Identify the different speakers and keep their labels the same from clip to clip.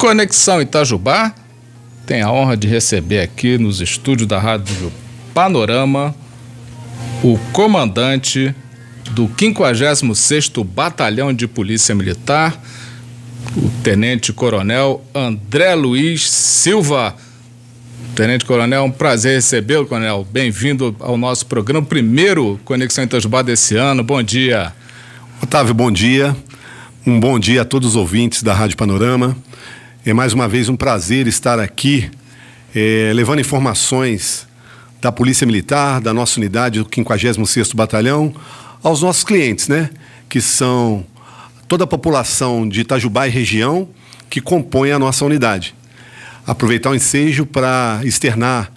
Speaker 1: Conexão Itajubá tem a honra de receber aqui nos estúdios da Rádio Panorama o comandante do 56º Batalhão de Polícia Militar, o Tenente Coronel André Luiz Silva. Tenente Coronel, é um prazer recebê-lo, Coronel. Bem-vindo ao
Speaker 2: nosso programa, primeiro Conexão Itajubá desse ano. Bom dia. Otávio, bom dia. Um bom dia a todos os ouvintes da Rádio Panorama. É mais uma vez um prazer estar aqui é, levando informações da Polícia Militar, da nossa unidade, do 56º Batalhão, aos nossos clientes, né? Que são toda a população de Itajubá e região que compõe a nossa unidade. Aproveitar o ensejo para externar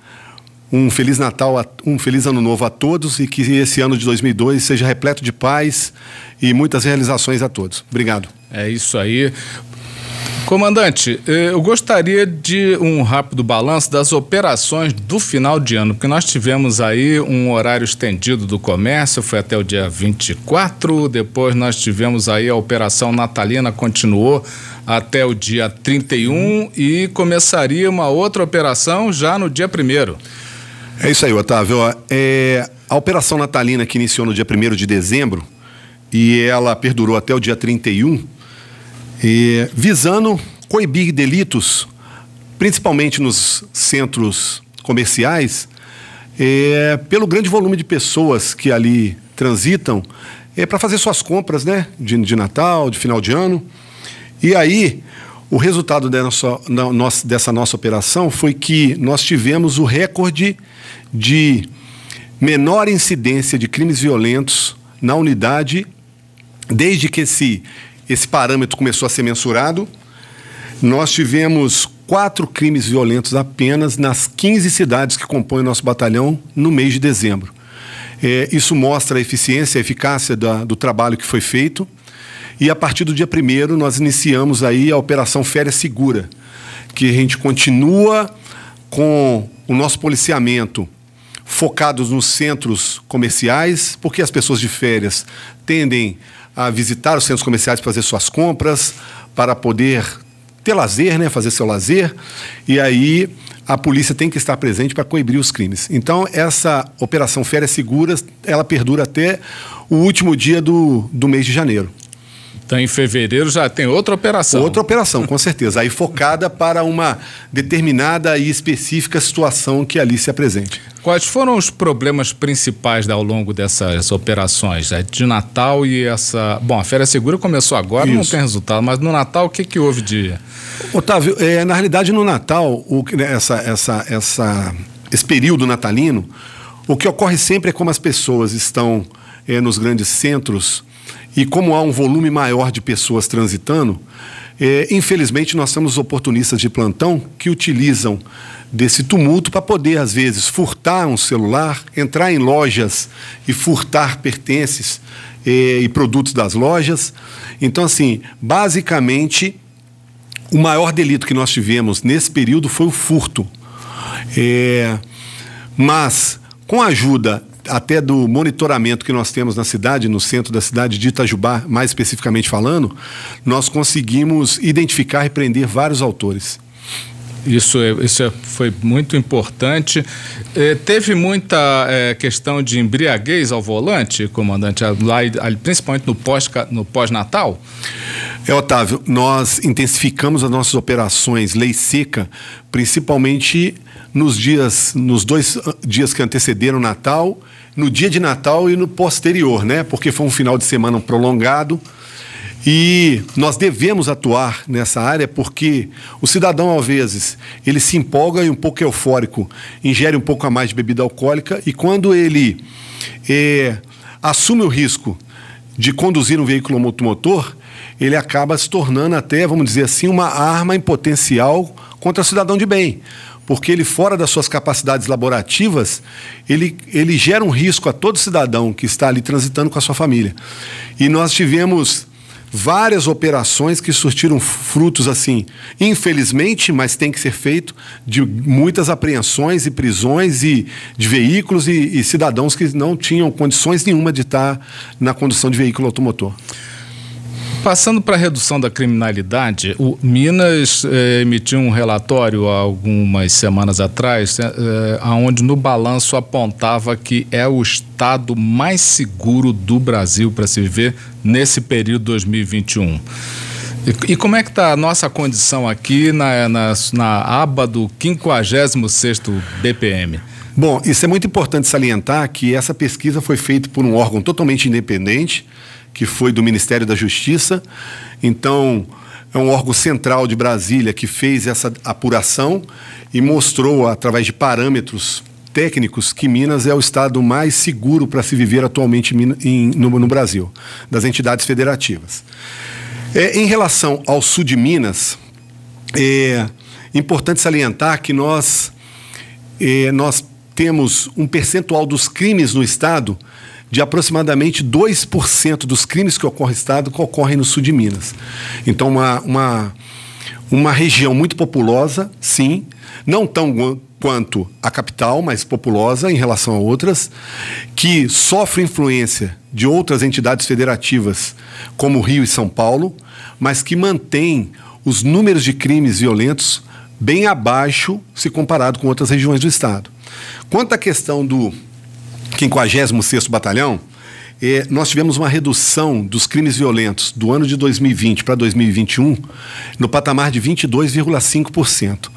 Speaker 2: um feliz Natal, um feliz ano novo a todos e que esse ano de 2002 seja repleto de paz e muitas realizações a todos. Obrigado. É isso aí. Comandante, eh, eu gostaria
Speaker 1: de um rápido balanço das operações do final de ano, porque nós tivemos aí um horário estendido do comércio, foi até o dia 24, depois nós tivemos aí a operação natalina continuou até o dia 31 e começaria uma outra operação já no dia 1
Speaker 2: É isso aí, Otávio. É, a operação natalina que iniciou no dia 1 de dezembro e ela perdurou até o dia 31, e visando coibir delitos, principalmente nos centros comerciais, é, pelo grande volume de pessoas que ali transitam é, para fazer suas compras né, de, de Natal, de final de ano. E aí, o resultado dessa, nossa, dessa nossa operação foi que nós tivemos o recorde de menor incidência de crimes violentos na unidade desde que se esse parâmetro começou a ser mensurado. Nós tivemos quatro crimes violentos apenas nas 15 cidades que compõem nosso batalhão no mês de dezembro. É, isso mostra a eficiência, a eficácia da, do trabalho que foi feito. E a partir do dia 1 nós iniciamos aí a Operação Férias Segura, que a gente continua com o nosso policiamento focados nos centros comerciais, porque as pessoas de férias tendem a visitar os centros comerciais para fazer suas compras, para poder ter lazer, né, fazer seu lazer. E aí a polícia tem que estar presente para coibir os crimes. Então essa operação Férias Seguras, ela perdura até o último dia do, do mês de janeiro. Então, em fevereiro já tem outra operação. Outra operação, com certeza. Aí focada para uma determinada e específica situação que ali se apresente.
Speaker 1: Quais foram os problemas principais ao longo dessas operações? É de Natal e essa. Bom, a Féria Segura
Speaker 2: começou agora, Isso. não tem resultado, mas no Natal o que, que houve de. Otávio, é, na realidade, no Natal, o, né, essa, essa, essa, esse período natalino, o que ocorre sempre é como as pessoas estão é, nos grandes centros e como há um volume maior de pessoas transitando, é, infelizmente nós temos oportunistas de plantão que utilizam desse tumulto para poder, às vezes, furtar um celular, entrar em lojas e furtar pertences é, e produtos das lojas. Então, assim, basicamente, o maior delito que nós tivemos nesse período foi o furto. É, mas, com a ajuda até do monitoramento que nós temos na cidade, no centro da cidade de Itajubá, mais especificamente falando, nós conseguimos identificar e prender vários autores.
Speaker 1: Isso, é, isso é, foi muito importante. Eh, teve muita eh, questão de embriaguez ao volante, comandante, lá, principalmente no pós-natal? No pós -natal.
Speaker 2: é, Otávio, nós intensificamos as nossas operações lei seca, principalmente nos dias, nos dois ah, dias que antecederam o Natal, no dia de Natal e no posterior, né? Porque foi um final de semana prolongado e nós devemos atuar nessa área porque o cidadão, às vezes, ele se empolga e um pouco eufórico, ingere um pouco a mais de bebida alcoólica e quando ele é, assume o risco de conduzir um veículo motomotor, ele acaba se tornando até, vamos dizer assim, uma arma em potencial contra o cidadão de bem. Porque ele, fora das suas capacidades laborativas, ele, ele gera um risco a todo cidadão que está ali transitando com a sua família. E nós tivemos várias operações que surtiram frutos assim, infelizmente, mas tem que ser feito, de muitas apreensões e prisões e de veículos e, e cidadãos que não tinham condições nenhuma de estar na condução de veículo automotor.
Speaker 1: Passando para a redução da criminalidade, o Minas eh, emitiu um relatório há algumas semanas atrás, eh, eh onde no balanço apontava que é o estado mais seguro do Brasil para se viver nesse período 2021. E, e como é que está a nossa condição aqui na, na, na aba
Speaker 2: do 56º BPM? Bom, isso é muito importante salientar que essa pesquisa foi feita por um órgão totalmente independente, que foi do Ministério da Justiça. Então, é um órgão central de Brasília que fez essa apuração e mostrou, através de parâmetros técnicos que Minas é o estado mais seguro para se viver atualmente em, no, no, Brasil, das entidades federativas. É, em relação ao sul de Minas, é importante salientar que nós, é, nós temos um percentual dos crimes no estado de aproximadamente 2% dos crimes que ocorrem no estado que ocorrem no sul de Minas. Então, uma, uma, uma região muito populosa, sim, não tão quanto a capital, mas populosa em relação a outras, que sofre influência de outras entidades federativas, como Rio e São Paulo, mas que mantém os números de crimes violentos bem abaixo se comparado com outras regiões do estado. Quanto à questão do 56 sexto Batalhão, é, nós tivemos uma redução dos crimes violentos do ano de 2020 para 2021 no patamar de 22,5%.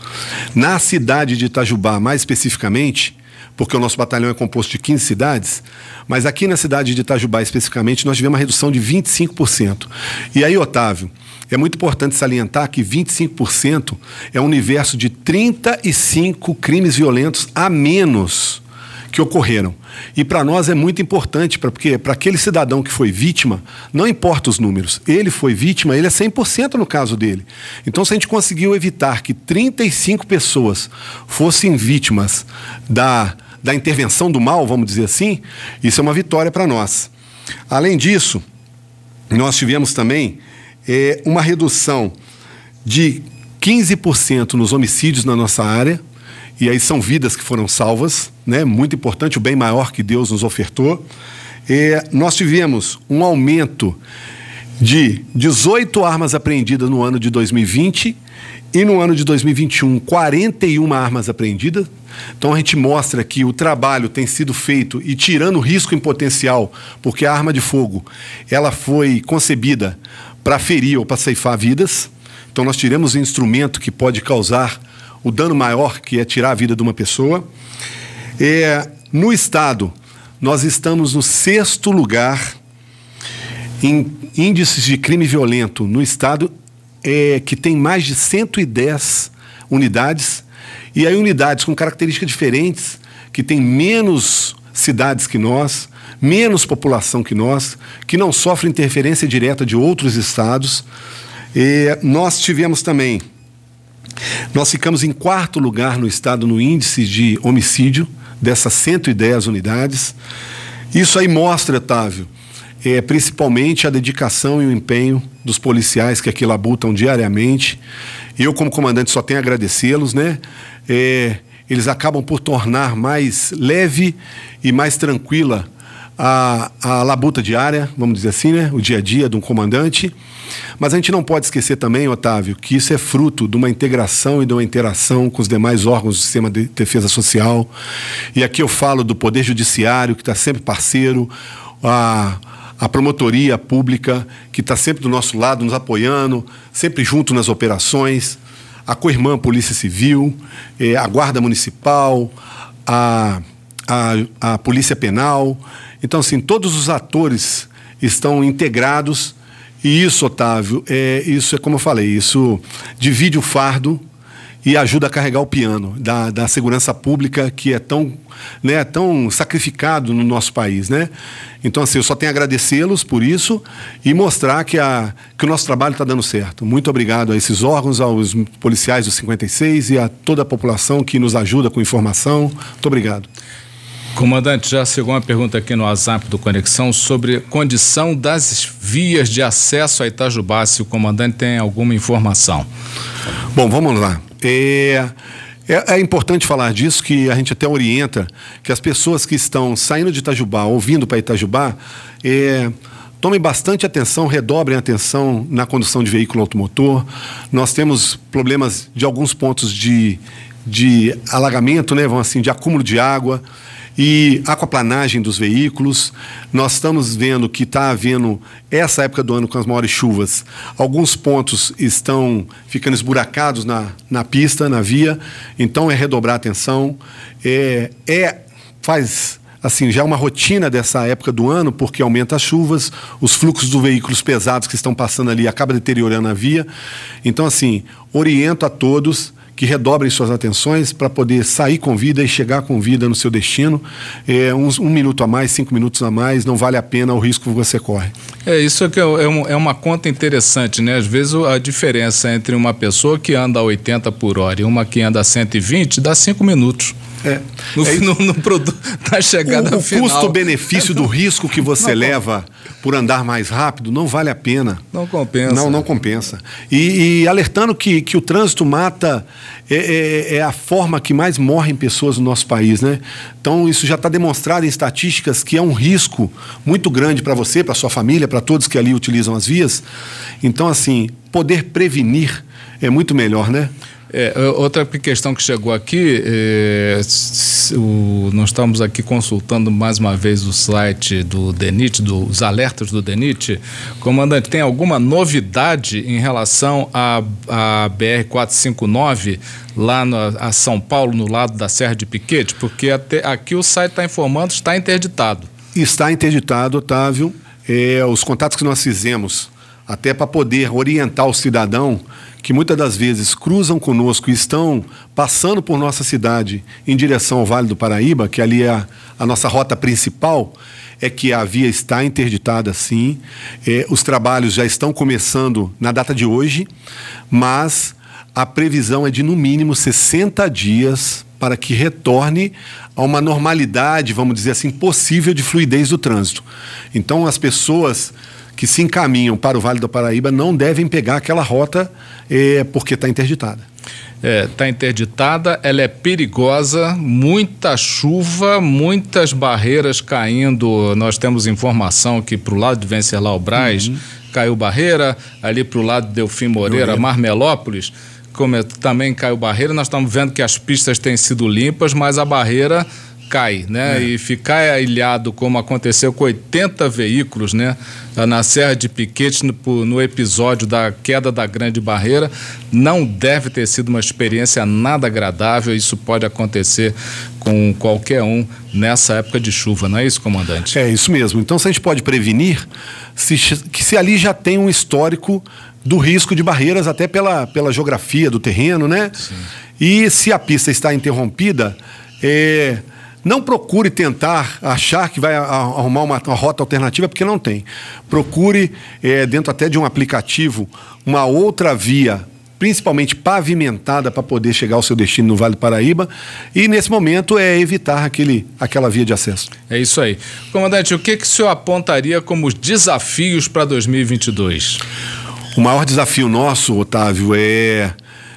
Speaker 2: Na cidade de Itajubá, mais especificamente, porque o nosso batalhão é composto de 15 cidades, mas aqui na cidade de Itajubá especificamente nós tivemos uma redução de 25%. E aí, Otávio, é muito importante salientar que 25% é um universo de 35 crimes violentos a menos que ocorreram. E para nós é muito importante, pra, porque para aquele cidadão que foi vítima, não importa os números, ele foi vítima, ele é 100% no caso dele. Então, se a gente conseguiu evitar que 35 pessoas fossem vítimas da, da intervenção do mal, vamos dizer assim, isso é uma vitória para nós. Além disso, nós tivemos também é, uma redução de 15% nos homicídios na nossa área, e aí são vidas que foram salvas, né? Muito importante, o bem maior que Deus nos ofertou. E nós tivemos um aumento de 18 armas apreendidas no ano de 2020 e no ano de 2021, 41 armas apreendidas. Então a gente mostra que o trabalho tem sido feito e tirando risco em potencial, porque a arma de fogo ela foi concebida para ferir ou para ceifar vidas. Então nós tiramos um instrumento que pode causar o dano maior que é tirar a vida de uma pessoa. É, no estado, nós estamos no sexto lugar em índices de crime violento no estado, é, que tem mais de 110 unidades, e aí unidades com características diferentes, que tem menos cidades que nós, menos população que nós, que não sofre interferência direta de outros estados. E nós tivemos também nós ficamos em quarto lugar no estado no índice de homicídio dessas 110 unidades. Isso aí mostra, Otávio, é, principalmente a dedicação e o empenho dos policiais que aqui labutam diariamente. Eu, como comandante, só tenho a agradecê-los, né? É, eles acabam por tornar mais leve e mais tranquila a, a labuta diária, vamos dizer assim, né? O dia a dia de um comandante. Mas a gente não pode esquecer também, Otávio, que isso é fruto de uma integração e de uma interação com os demais órgãos do sistema de defesa social. E aqui eu falo do Poder Judiciário, que está sempre parceiro, a, a promotoria pública, que está sempre do nosso lado, nos apoiando, sempre junto nas operações, a Coirmã Polícia Civil, eh, a Guarda Municipal, a, a, a Polícia Penal. Então, assim, todos os atores estão integrados e isso, Otávio, é, isso é como eu falei, isso divide o fardo e ajuda a carregar o piano da, da segurança pública que é tão, né, tão sacrificado no nosso país, né? Então, assim, eu só tenho a agradecê-los por isso e mostrar que, a, que o nosso trabalho está dando certo. Muito obrigado a esses órgãos, aos policiais do 56 e a toda a população que nos ajuda com informação. Muito obrigado.
Speaker 1: Comandante, já chegou uma pergunta aqui no WhatsApp do Conexão sobre condição das vias de acesso a
Speaker 2: Itajubá, se o comandante tem alguma informação. Bom, vamos lá. É, é, é, importante falar disso, que a gente até orienta que as pessoas que estão saindo de Itajubá ou vindo para Itajubá, é, tomem bastante atenção, redobrem atenção na condução de veículo automotor. Nós temos problemas de alguns pontos de, de alagamento, né, vamos assim, de acúmulo de água e aquaplanagem dos veículos. Nós estamos vendo que está havendo, essa época do ano com as maiores chuvas, alguns pontos estão ficando esburacados na, na pista, na via, então é redobrar a atenção, é, é faz assim, já é uma rotina dessa época do ano, porque aumenta as chuvas, os fluxos dos veículos pesados que estão passando ali acaba deteriorando a via. Então, assim, oriento a todos que redobrem suas atenções para poder sair com vida e chegar com vida no seu destino. É, uns, um minuto a mais, cinco minutos a mais, não vale a pena o risco que você corre.
Speaker 1: É, isso é, é, é, é uma conta interessante, né? Às vezes a diferença entre uma pessoa que anda a 80 por hora e uma que anda a
Speaker 2: 120 dá cinco minutos. É. No, é no, no produto, na chegada o, o final. O custo-benefício do risco que você não, leva por andar mais rápido não vale a pena. Não compensa. Não, não compensa. E, e alertando que, que o trânsito mata é, é, é, a forma que mais morrem pessoas no nosso país, né? Então, isso já está demonstrado em estatísticas que é um risco muito grande para você, para sua família, para todos que ali utilizam as vias. Então, assim, poder prevenir é muito melhor, né?
Speaker 1: É, outra questão que chegou aqui, é, o, nós estamos aqui consultando mais uma vez o site do DENIT, dos alertas do DENIT. Comandante, tem alguma novidade em relação à a, a BR-459 lá a São Paulo, no lado da Serra de Piquete? Porque até aqui o site está informando está interditado.
Speaker 2: Está interditado, Otávio. É, os contatos que nós fizemos, até para poder orientar o cidadão que muitas das vezes cruzam conosco e estão passando por nossa cidade em direção ao Vale do Paraíba, que ali é a, a nossa rota principal, é que a via está interditada, sim. É, os trabalhos já estão começando na data de hoje, mas a previsão é de no mínimo 60 dias para que retorne a uma normalidade, vamos dizer assim, possível de fluidez do trânsito. Então, as pessoas que se encaminham para o Vale do Paraíba não devem pegar aquela rota eh, tá é porque está interditada.
Speaker 1: Está é, interditada, ela é perigosa, muita chuva, muitas barreiras caindo. Nós temos informação que para o lado de Venceslau Braz uhum. caiu barreira, ali para o lado de Delfim Moreira, Marmelópolis como é, também caiu barreira, nós estamos vendo que as pistas têm sido limpas, mas a barreira cai, né? É. E ficar ilhado como aconteceu com 80 veículos, né? Na Serra de Piquete, no, no, episódio da queda da Grande Barreira, não deve ter sido uma experiência nada agradável. Isso pode acontecer com qualquer um nessa época de chuva, não é isso,
Speaker 2: comandante? É isso mesmo. Então, se a gente pode prevenir, se, que se ali já tem um histórico do risco de barreiras, até pela, pela geografia do terreno, né? Sim. E se a pista está interrompida, é não procure tentar achar que vai arrumar uma, uma rota alternativa, porque não tem. Procure, é, dentro até de um aplicativo, uma outra via principalmente pavimentada para poder chegar ao seu destino no Vale do Paraíba. E nesse momento é evitar aquele, aquela via de acesso.
Speaker 1: É isso aí. Comandante, o que, que o senhor apontaria como desafios para 2022?
Speaker 2: O maior desafio nosso, Otávio, é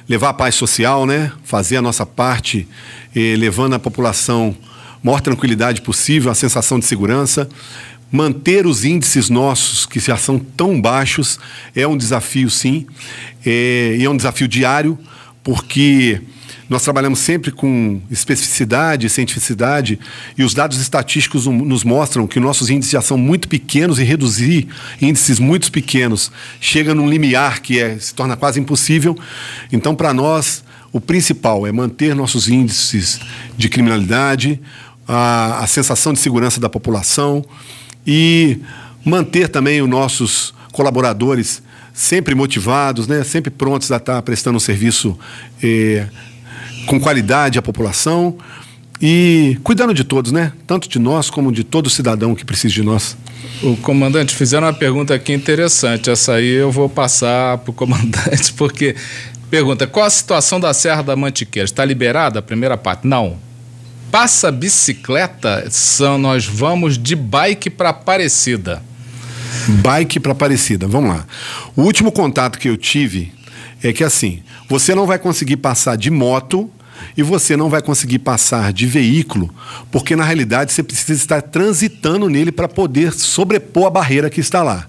Speaker 2: levar a paz social, né? fazer a nossa parte, eh, levando a população maior tranquilidade possível, a sensação de segurança. Manter os índices nossos, que já são tão baixos, é um desafio, sim, é, e é um desafio diário, porque nós trabalhamos sempre com especificidade, cientificidade, e os dados estatísticos nos mostram que nossos índices já são muito pequenos e reduzir índices muito pequenos chega num limiar que é, se torna quase impossível. Então, para nós, o principal é manter nossos índices de criminalidade, a, a sensação de segurança da população e manter também os nossos colaboradores sempre motivados, né? sempre prontos a estar prestando um serviço eh, com qualidade à população e cuidando de todos, né? Tanto de nós como de todo cidadão que precisa de nós. O comandante, fizeram uma
Speaker 1: pergunta aqui interessante. Essa aí eu vou passar para o comandante, porque pergunta: qual a situação da Serra da Mantiqueira? Está liberada a primeira parte? Não passa bicicleta, são, nós vamos de bike para Aparecida.
Speaker 2: Bike para Aparecida, vamos lá. O último contato que eu tive é que assim, você não vai conseguir passar de moto e você não vai conseguir passar de veículo, porque na realidade você precisa estar transitando nele para poder sobrepor a barreira que está lá.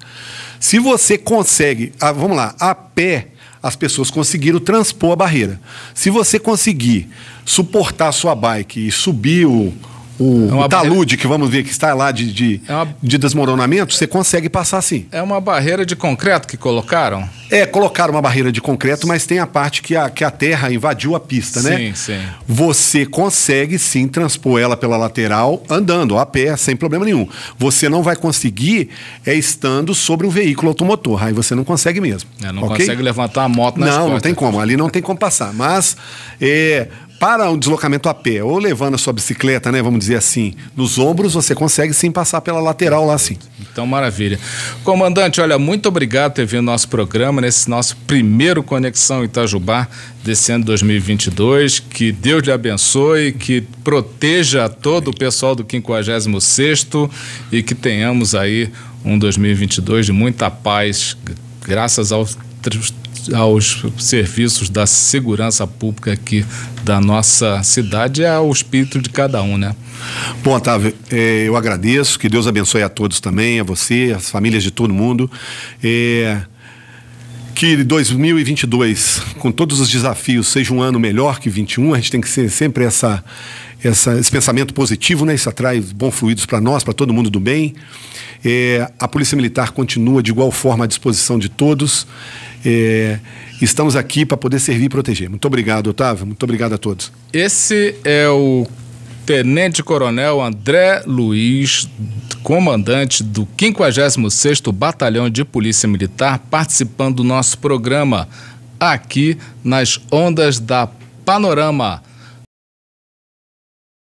Speaker 2: Se você consegue, ah, vamos lá, a pé, as pessoas conseguiram transpor a barreira. Se você conseguir suportar a sua bike e subir o, o, é o talude, que vamos ver que está lá de, de, é uma... de desmoronamento, você consegue passar sim. É uma barreira de concreto que colocaram? É, colocaram uma barreira de concreto, mas tem a parte que a, que a terra invadiu a pista, sim, né? Sim, sim. Você consegue sim transpor ela pela lateral andando, a pé, sem problema nenhum. Você não vai conseguir é estando sobre um veículo automotor. Aí você não consegue mesmo. É, não okay? consegue
Speaker 1: levantar a moto na Não, costas. não
Speaker 2: tem como. Ali não tem como passar. Mas é, para um deslocamento a pé ou levando a sua bicicleta, né, vamos dizer assim, nos ombros, você consegue sim passar pela lateral lá sim. Então, maravilha. Comandante, olha, muito obrigado por ter vindo nosso
Speaker 1: programa nesse nosso primeiro Conexão Itajubá desse ano 2022. Que Deus lhe abençoe, que proteja todo o pessoal do 56 e que tenhamos aí um 2022 de muita paz, graças aos aos serviços da segurança pública aqui da
Speaker 2: nossa cidade é o espírito de cada um, né? Bom, Otávio, é, eu agradeço, que Deus abençoe a todos também, a você, as famílias de todo mundo. É, que 2022, com todos os desafios, seja um ano melhor que 21, a gente tem que ser sempre essa, essa, esse pensamento positivo, né? Isso atrai bons fluidos para nós, para todo mundo do bem. É, a Polícia Militar continua de igual forma à disposição de todos. É, estamos aqui para poder servir e proteger. Muito obrigado, Otávio. Muito obrigado a todos.
Speaker 1: Esse é o Tenente Coronel André Luiz, comandante do 56º Batalhão de Polícia Militar, participando do nosso programa aqui nas ondas da Panorama.